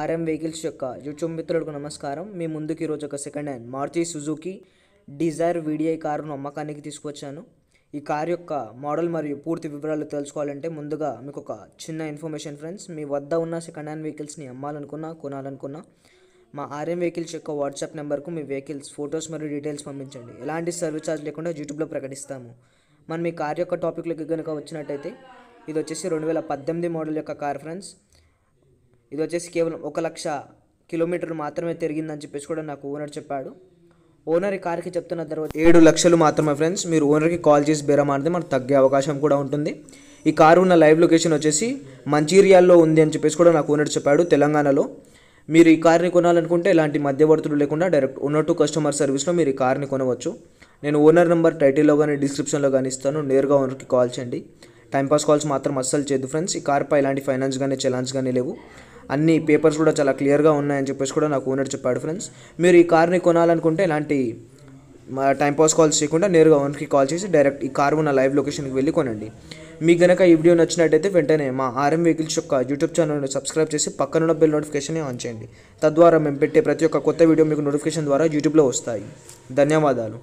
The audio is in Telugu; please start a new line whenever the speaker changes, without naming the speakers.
ఆర్ఎం వెహికల్స్ యొక్క యూట్యూబ్ మిత్రులకు నమస్కారం మీ ముందుకు ఈరోజు ఒక second hand Maruti Suzuki Dzire VDI కారును అమ్మకానికి తీసుకొచ్చాను ఈ కార్ యొక్క మోడల్ మరియు పూర్తి వివరాలు తెలుసుకోవాలంటే ముందుగా మీకు ఒక చిన్న ఇన్ఫర్మేషన్ ఫ్రెండ్స్ మీ వద్ద ఉన్న సెకండ్ హ్యాండ్ వెహికల్స్ని అమ్మాలనుకున్నా కొనాలనుకున్నా మా ఆర్ఎం వెహికల్స్ యొక్క వాట్సాప్ నెంబర్కు మీ వెహికల్స్ ఫొటోస్ మరియు డీటెయిల్స్ పంపించండి ఎలాంటి సర్వీస్ ఛార్జ్ లేకుండా యూట్యూబ్లో ప్రకటిస్తాము మనం ఈ కార్ యొక్క టాపిక్లోకి కనుక వచ్చినట్టయితే ఇది వచ్చేసి రెండు వేల పద్దెనిమిది మోడల్ యొక్క కార్ ఫ్రెండ్స్ ఇది వచ్చేసి కేవలం ఒక లక్ష కిలోమీటర్లు మాత్రమే తిరిగిందని చెప్పేసి కూడా నాకు ఓనర్ చెప్పాడు ఓనర్ ఈ కార్కి చెప్తున్న తర్వాత ఏడు లక్షలు మాత్రమే ఫ్రెండ్స్ మీరు ఓనర్కి కాల్ చేసి బేరమాడితే మనకు తగ్గే అవకాశం కూడా ఉంటుంది ఈ కారు ఉన్న లైవ్ లొకేషన్ వచ్చేసి మంచిర్యాల్లో ఉంది అని చెప్పేసి కూడా నాకు ఓనర్ చెప్పాడు తెలంగాణలో మీరు ఈ కార్ని కొనాలనుకుంటే ఎలాంటి మధ్యవర్తులు లేకుండా డైరెక్ట్ ఓనర్ టు కస్టమర్ సర్వీస్లో మీరు ఈ కార్ని కొనవచ్చు నేను ఓనర్ నెంబర్ టైటిల్లో కానీ డిస్క్రిప్షన్లో కానీ ఇస్తాను నేరుగా ఓనర్కి కాల్ చేయండి టైంపాస్ కాల్స్ మాత్రం అస్సలు చేయదు ఫ్రెండ్స్ ఈ కార్పై ఎలాంటి ఫైనాన్స్ కానీ ఛాలెంజ్ కానీ లేవు అన్ని పేపర్స్ కూడా చాలా క్లియర్గా ఉన్నాయని చెప్పేసి కూడా నాకు ఓనర్ చెప్పాడు ఫ్రెండ్స్ మీరు ఈ కార్ని కొనాలనుకుంటే ఇలాంటి టైం పాస్ కాల్స్ చేయకుండా నేరుగా ఓనర్కి కాల్ చేసి డైరెక్ట్ ఈ కారు ఉన్న లైవ్ లొకేషన్కి వెళ్ళి కొనండి మీకు కనుక ఈ వీడియో నచ్చినట్టయితే వెంటనే మా ఆర్ఎం వెహికల్స్ యొక్క యూట్యూబ్ ఛానల్ని సబ్స్క్రైబ్ చేసి పక్కనున్న బెల్ నోటిఫికేషన్ ఆన్ చేయండి తద్వారా మేము పెట్టే ప్రతి ఒక్క కొత్త వీడియో మీకు నోటిఫికేషన్ ద్వారా యూట్యూబ్లో వస్తాయి ధన్యవాదాలు